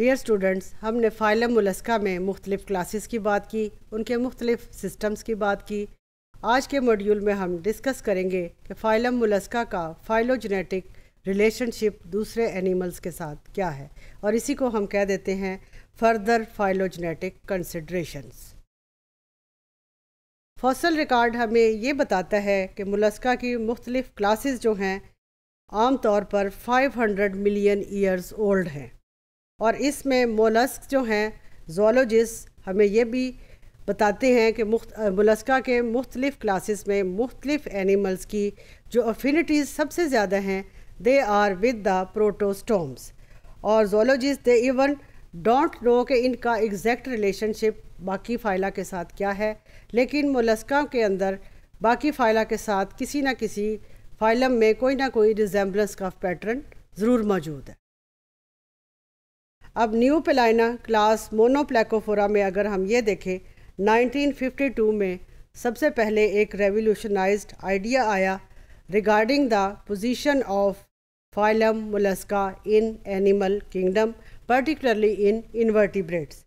Dear students हमने phylum Mollusca में मुख्तलिफ़ क्लासेस की बात की उनके मुख्तलिफ़ सिस्टम्स की बात की आज के मॉड्यूल में हम डिस्कस करेंगे कि फाइलम मुलस्का का फाइलोजेनेटिक रिलेशनशिप दूसरे एनिमल्स के साथ क्या है और इसी को हम कह देते हैं further phylogenetic considerations fossil record हमें ये बताता है कि मुलस्का की मुख्तलिफ़ क्लासेस जो हैं आम तौर पर 500 मिलियन ईयर्स ओल्ड हैं और इसमें मोलस्क जो हैं जोलॉजिस्ट हमें यह भी बताते हैं कि मुख्त मुलस्का के मुख्तलिफ़ क्लासेस में मुख्तलिफ़ एनिमल्स की जो अफिनिटीज़ सबसे ज़्यादा हैं they are with the protostomes और zoologist they even don't know कि इनका एग्जैक्ट रिलेशनशिप बाकी फाइला के साथ क्या है लेकिन मुलस्का के अंदर बाकी फाइला के साथ किसी न किसी फाइलम में कोई ना कोई रिजेम्बलेंस का पैटर्न ज़रूर मौजूद है अब न्यू पेलाइना क्लास मोनोप्लेकोफोरा में अगर हम ये देखें 1952 में सबसे पहले एक रेवोल्यूशनाइज आइडिया आया regarding the position of phylum mollusca in animal kingdom particularly in invertebrates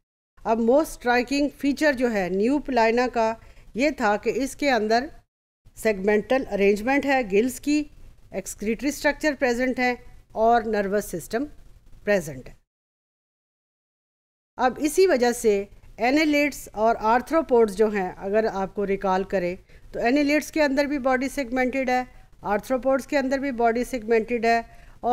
अब मोस्ट स्ट्राइकिंग फीचर जो है न्यू पेलाइना का ये था कि इसके अंदर सेगमेंटल अरेंजमेंट है गिल्स की एक्सक्रीटरी स्ट्रक्चर प्रेजेंट है और नर्वस सिस्टम प्रेजेंट है अब इसी वजह से एनेलिट्स और आर्थ्रोपोड्स जो हैं अगर आपको रिकॉल करें तो एनेलिट्स के अंदर भी बॉडी सेगमेंटेड है आर्थ्रोपोड्स के अंदर भी बॉडी सेगमेंटेड है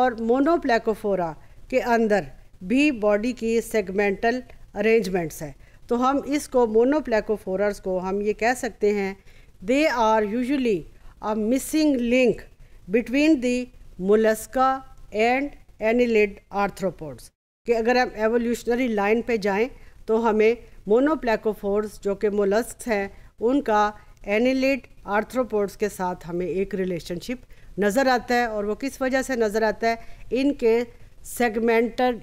और मोनोप्लेकोफोरा के अंदर भी बॉडी की सेगमेंटल अरेंजमेंट्स है तो हम इसको मोनोप्लेकोफोरस को हम ये कह सकते हैं they are usually a missing link between the mollusca and annelid arthropods कि अगर हम एवोल्यूशनरी लाइन पे जाएं तो हमें मोनोप्लैकोफोर्स जो कि मोलस्क हैं उनका एनिलेट आर्थ्रोपोड्स के साथ हमें एक रिलेशनशिप नज़र आता है और वो किस वजह से नज़र आता है इनके सेगमेंटेड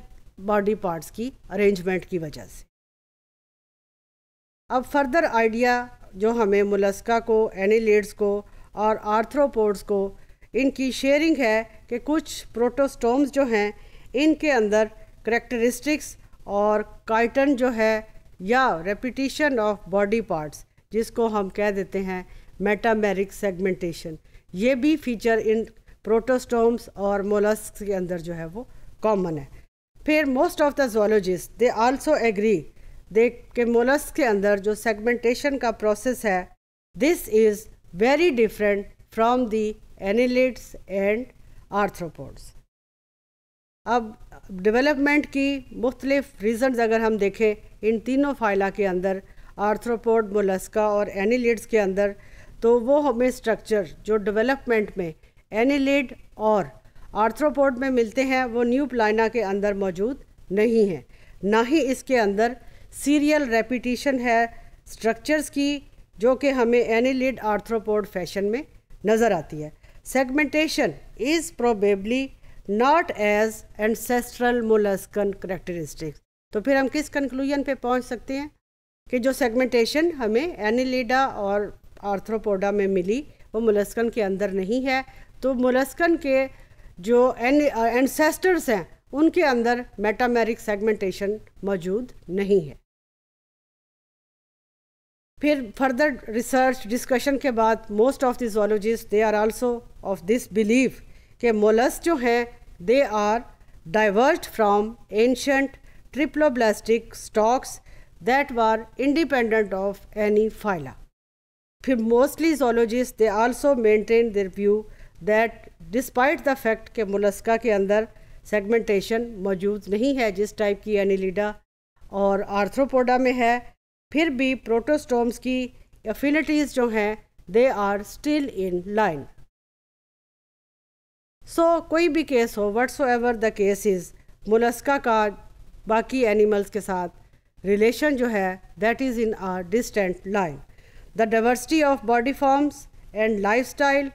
बॉडी पार्ट्स की अरेंजमेंट की वजह से अब फर्दर आइडिया जो हमें मुलस्का को एनिलेट्स को और आर्थ्रोपोड्स को इनकी शेयरिंग है कि कुछ प्रोटोस्टोम्स जो हैं इनके अंदर करेक्टरिस्टिक्स और काइटन जो है या रेपिटिशन ऑफ बॉडी पार्ट्स जिसको हम कह देते हैं मेटामेरिक सेगमेंटेशन ये भी फीचर इन प्रोटोस्टोम्स और मोलस्क के अंदर जो है वो कॉमन है फिर most of the zoologist they also agree they के मोलस्क के अंदर जो सेगमेंटेशन का प्रोसेस है this is very different from the annelids and arthropods अब डेवलपमेंट की मुख्तलिफ रीज़न अगर हम देखें इन तीनों फाइला के अंदर आर्थ्रोपोड मोलस्का और एनिलिड्स के अंदर तो वो हमें स्ट्रक्चर जो डेवलपमेंट में एनिलिड और आर्थ्रोपोड में मिलते हैं वो न्यू प्लाइना के अंदर मौजूद नहीं है ना ही इसके अंदर सीरियल रेपिटिशन है स्ट्रक्चर्स की जो कि हमें एनिलिड आर्थ्रोपोड फैशन में नज़र आती है segmentation is probably not as ancestral molluscan characteristics तो फिर हम किस कंक्लूजन पे पहुंच सकते हैं कि जो सेगमेंटेशन हमें एनिलीडा और आर्थ्रोपोडा में मिली वो मोलस्कन के अंदर नहीं है तो मोलस्कन के जो एंसेस्टर्स हैं उनके अंदर मेटामेरिक सेगमेंटेशन मौजूद नहीं है फिर फर्दर रिसर्च डिस्कशन के बाद most of the zoologist they are also of this believe के मोलस जो हैं They are diverged from ancient triploblastic stocks that were independent of any phyla. For Mostly zoologists, they also maintain their view that despite the fact कि mollusca ke andar segmentation maujood nahi hai jis type ki annelida aur arthropoda mein hai phir bhi protostomes ki affinities jo hain they are still in line so so, कोई भी case हो whatsoever the case is mollusca का बाकी animals के साथ relation जो है that is in are distant line the diversity of body forms and life style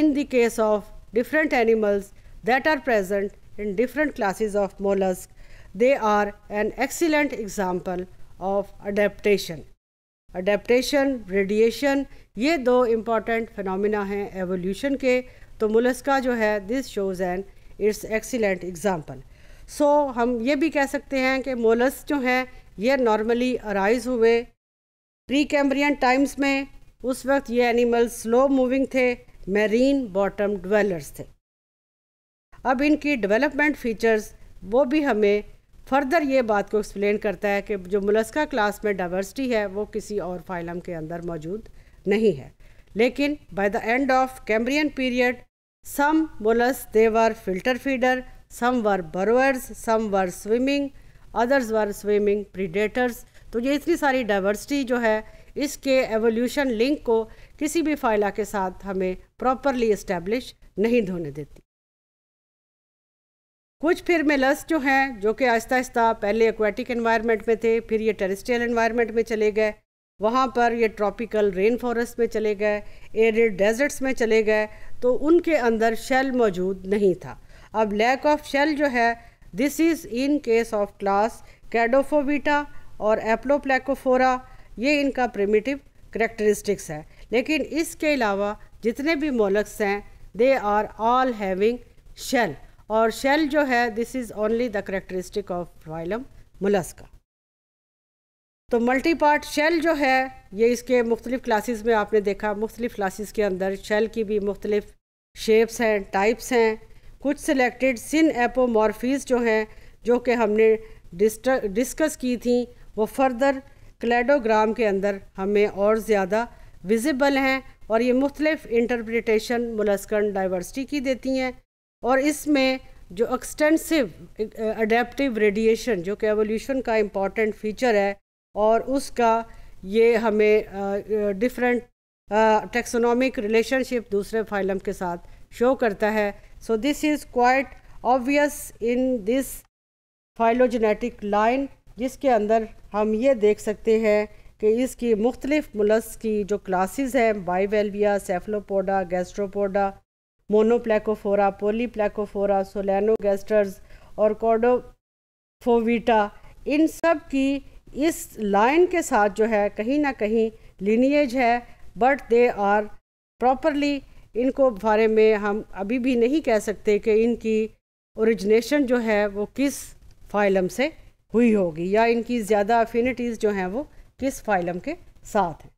in the case of different animals that are present in different classes of mollusc they are an excellent example of adaptation adaptation radiation ये दो important phenomena हैं evolution के तो mollusca जो है this shows and it's excellent example so हम ये भी कह सकते हैं कि मोलस जो हैं ये नॉर्मली अराइज हुए प्री कैम्बरियन टाइम्स में उस वक्त ये एनिमल्स स्लो मूविंग थे मेरीन बॉटम डवेलर्स थे अब इनकी डेवलपमेंट फीचर्स वो भी हमें फर्दर ये बात को एक्सप्लेन करता है कि जो मुलस्का क्लास में डाइवर्सिटी है वो किसी और फाइलम के अंदर मौजूद नहीं है लेकिन by the end of Cambrian period Some mollusks they were filter feeder, some were burrowers, some were swimming, others were swimming predators. तो ये इतनी सारी डाइवर्सिटी जो है इसके एवोल्यूशन लिंक को किसी भी फाइला के साथ हमें प्रॉपरली इस्टेब्लिश नहीं धोने देती कुछ फिर मेलस जो हैं जो कि आहिस्ता आहिस्ता पहले एक्वेटिक एनवायरनमेंट में थे फिर ये टेरिस्ट्रियल इन्वायरमेंट में चले गए वहाँ पर ये ट्रॉपिकल रेन फॉरेस्ट में चले गए एरिड डेजर्ट्स में चले गए तो उनके अंदर शेल मौजूद नहीं था अब लैक ऑफ शेल जो है this is in case of class caudofoveata और एप्लोप्लैकोफोरा ये इनका प्रिमिटिव करेक्टरिस्टिक्स है लेकिन इसके अलावा जितने भी मोलक्स हैं they are all having shell और शेल जो है this is only the characteristic of phylum mollusca तो मल्टी पार्ट शेल जो है ये इसके मुख्तलिफ क्लासेस में आपने देखा मुख्तलिफ क्लासेस के अंदर शेल की भी मुख्तलिफ शेप्स हैं टाइप्स हैं कुछ सिलेक्टेड सिन एपोमॉर्फीज जो हैं जो कि हमने डिस्कस की थी वो फर्दर क्लेडोग्राम के अंदर हमें और ज़्यादा विजिबल हैं और ये मुख्तलिफ इंटरप्रटेशन मुलस्कन डाइवर्सिटी की देती हैं और इसमें जो एक्सटेंसिव अडेप्टिव रेडिएशन जो कि एवोल्यूशन का इम्पॉर्टेंट फीचर है और उसका ये हमें डिफरेंट टेक्सोनॉमिक रिलेशनशिप दूसरे फाइलम के साथ शो करता है so this is quite obvious in this phylogenetic line जिसके अंदर हम ये देख सकते हैं कि इसकी मुख्तलिफ़ मुलस की जो क्लासेस हैं बाईवेलविया सेफलोपोडा गैस्ट्रोपोडा मोनोप्लेकोफोरा पोलीप्लेकोफोरा सोलैनोगेस्टर्स और कॉडोफोविटा इन सब की इस लाइन के साथ जो है कहीं ना कहीं लीनिएज है बट दे आर प्रॉपरली इनको बारे में हम अभी भी नहीं कह सकते कि इनकी ओरिजिनेशन जो है वो किस फाइलम से हुई होगी या इनकी ज़्यादा अफिनिटीज़ जो हैं वो किस फाइलम के साथ हैं